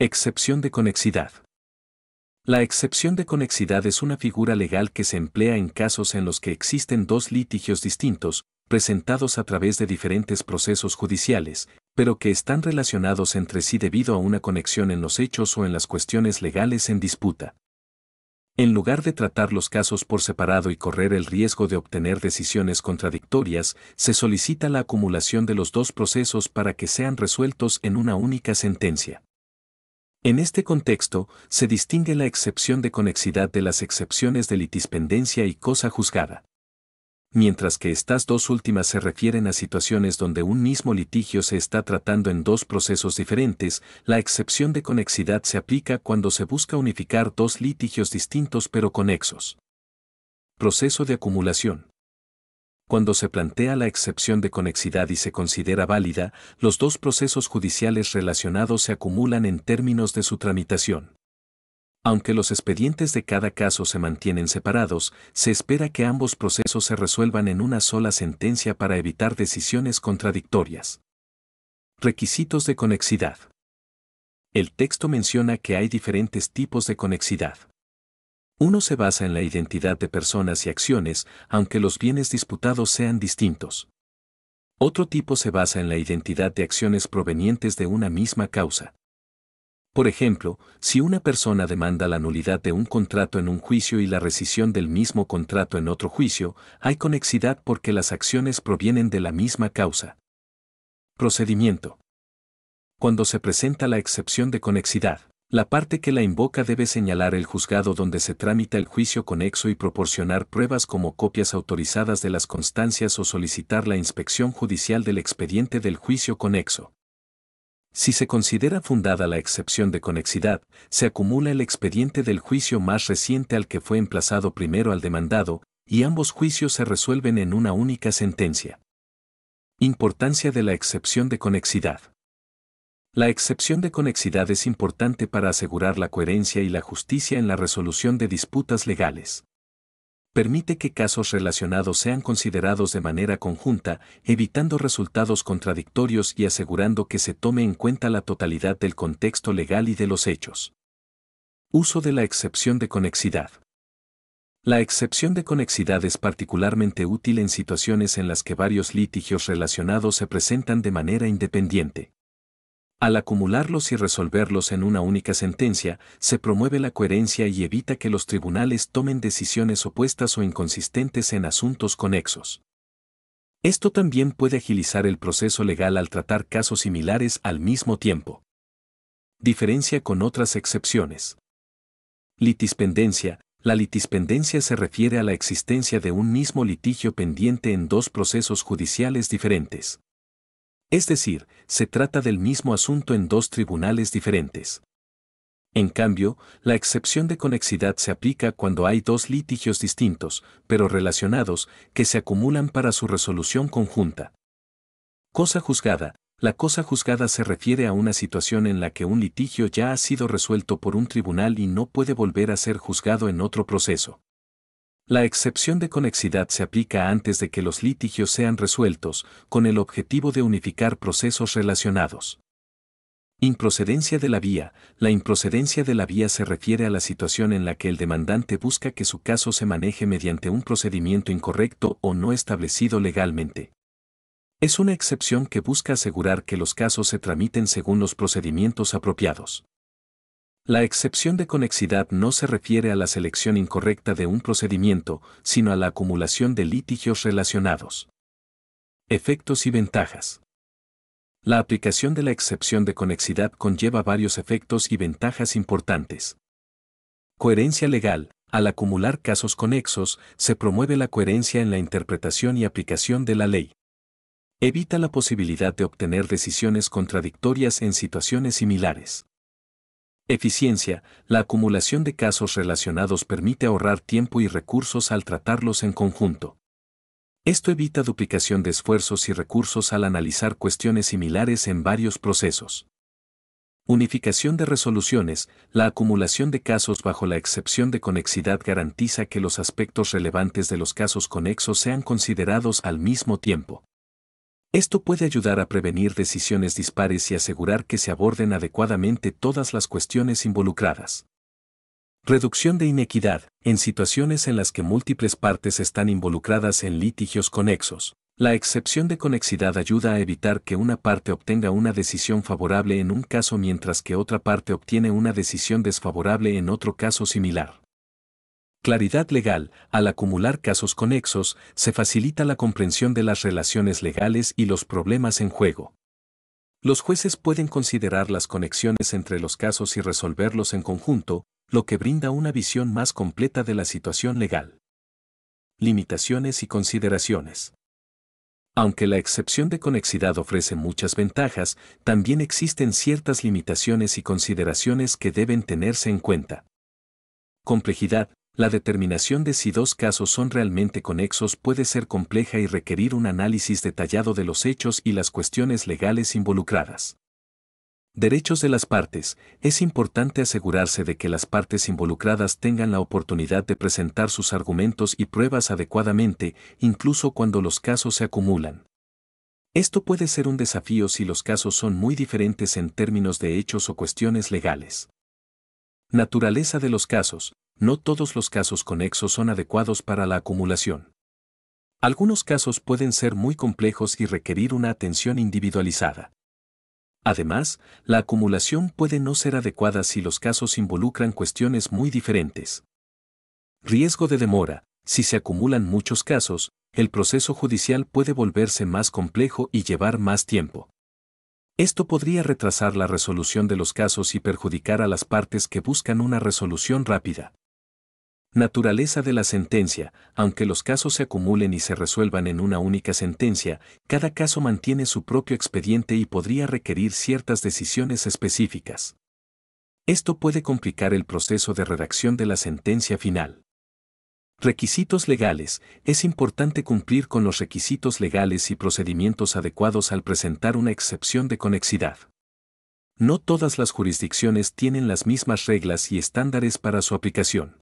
Excepción de conexidad. La excepción de conexidad es una figura legal que se emplea en casos en los que existen dos litigios distintos, presentados a través de diferentes procesos judiciales, pero que están relacionados entre sí debido a una conexión en los hechos o en las cuestiones legales en disputa. En lugar de tratar los casos por separado y correr el riesgo de obtener decisiones contradictorias, se solicita la acumulación de los dos procesos para que sean resueltos en una única sentencia. En este contexto, se distingue la excepción de conexidad de las excepciones de litispendencia y cosa juzgada. Mientras que estas dos últimas se refieren a situaciones donde un mismo litigio se está tratando en dos procesos diferentes, la excepción de conexidad se aplica cuando se busca unificar dos litigios distintos pero conexos. Proceso de acumulación cuando se plantea la excepción de conexidad y se considera válida, los dos procesos judiciales relacionados se acumulan en términos de su tramitación. Aunque los expedientes de cada caso se mantienen separados, se espera que ambos procesos se resuelvan en una sola sentencia para evitar decisiones contradictorias. Requisitos de conexidad. El texto menciona que hay diferentes tipos de conexidad. Uno se basa en la identidad de personas y acciones, aunque los bienes disputados sean distintos. Otro tipo se basa en la identidad de acciones provenientes de una misma causa. Por ejemplo, si una persona demanda la nulidad de un contrato en un juicio y la rescisión del mismo contrato en otro juicio, hay conexidad porque las acciones provienen de la misma causa. Procedimiento. Cuando se presenta la excepción de conexidad. La parte que la invoca debe señalar el juzgado donde se tramita el juicio conexo y proporcionar pruebas como copias autorizadas de las constancias o solicitar la inspección judicial del expediente del juicio conexo. Si se considera fundada la excepción de conexidad, se acumula el expediente del juicio más reciente al que fue emplazado primero al demandado, y ambos juicios se resuelven en una única sentencia. Importancia de la excepción de conexidad. La excepción de conexidad es importante para asegurar la coherencia y la justicia en la resolución de disputas legales. Permite que casos relacionados sean considerados de manera conjunta, evitando resultados contradictorios y asegurando que se tome en cuenta la totalidad del contexto legal y de los hechos. Uso de la excepción de conexidad. La excepción de conexidad es particularmente útil en situaciones en las que varios litigios relacionados se presentan de manera independiente. Al acumularlos y resolverlos en una única sentencia, se promueve la coherencia y evita que los tribunales tomen decisiones opuestas o inconsistentes en asuntos conexos. Esto también puede agilizar el proceso legal al tratar casos similares al mismo tiempo. Diferencia con otras excepciones. Litispendencia. La litispendencia se refiere a la existencia de un mismo litigio pendiente en dos procesos judiciales diferentes. Es decir, se trata del mismo asunto en dos tribunales diferentes. En cambio, la excepción de conexidad se aplica cuando hay dos litigios distintos, pero relacionados, que se acumulan para su resolución conjunta. Cosa juzgada. La cosa juzgada se refiere a una situación en la que un litigio ya ha sido resuelto por un tribunal y no puede volver a ser juzgado en otro proceso. La excepción de conexidad se aplica antes de que los litigios sean resueltos, con el objetivo de unificar procesos relacionados. Improcedencia de la vía. La improcedencia de la vía se refiere a la situación en la que el demandante busca que su caso se maneje mediante un procedimiento incorrecto o no establecido legalmente. Es una excepción que busca asegurar que los casos se tramiten según los procedimientos apropiados. La excepción de conexidad no se refiere a la selección incorrecta de un procedimiento, sino a la acumulación de litigios relacionados. Efectos y ventajas. La aplicación de la excepción de conexidad conlleva varios efectos y ventajas importantes. Coherencia legal. Al acumular casos conexos, se promueve la coherencia en la interpretación y aplicación de la ley. Evita la posibilidad de obtener decisiones contradictorias en situaciones similares. Eficiencia. La acumulación de casos relacionados permite ahorrar tiempo y recursos al tratarlos en conjunto. Esto evita duplicación de esfuerzos y recursos al analizar cuestiones similares en varios procesos. Unificación de resoluciones, la acumulación de casos bajo la excepción de conexidad garantiza que los aspectos relevantes de los casos conexos sean considerados al mismo tiempo. Esto puede ayudar a prevenir decisiones dispares y asegurar que se aborden adecuadamente todas las cuestiones involucradas. Reducción de inequidad en situaciones en las que múltiples partes están involucradas en litigios conexos. La excepción de conexidad ayuda a evitar que una parte obtenga una decisión favorable en un caso mientras que otra parte obtiene una decisión desfavorable en otro caso similar. Claridad legal. Al acumular casos conexos, se facilita la comprensión de las relaciones legales y los problemas en juego. Los jueces pueden considerar las conexiones entre los casos y resolverlos en conjunto, lo que brinda una visión más completa de la situación legal. Limitaciones y consideraciones. Aunque la excepción de conexidad ofrece muchas ventajas, también existen ciertas limitaciones y consideraciones que deben tenerse en cuenta. Complejidad. La determinación de si dos casos son realmente conexos puede ser compleja y requerir un análisis detallado de los hechos y las cuestiones legales involucradas. Derechos de las partes. Es importante asegurarse de que las partes involucradas tengan la oportunidad de presentar sus argumentos y pruebas adecuadamente, incluso cuando los casos se acumulan. Esto puede ser un desafío si los casos son muy diferentes en términos de hechos o cuestiones legales. Naturaleza de los casos. No todos los casos conexos son adecuados para la acumulación. Algunos casos pueden ser muy complejos y requerir una atención individualizada. Además, la acumulación puede no ser adecuada si los casos involucran cuestiones muy diferentes. Riesgo de demora. Si se acumulan muchos casos, el proceso judicial puede volverse más complejo y llevar más tiempo. Esto podría retrasar la resolución de los casos y perjudicar a las partes que buscan una resolución rápida. Naturaleza de la sentencia, aunque los casos se acumulen y se resuelvan en una única sentencia, cada caso mantiene su propio expediente y podría requerir ciertas decisiones específicas. Esto puede complicar el proceso de redacción de la sentencia final. Requisitos legales. Es importante cumplir con los requisitos legales y procedimientos adecuados al presentar una excepción de conexidad. No todas las jurisdicciones tienen las mismas reglas y estándares para su aplicación.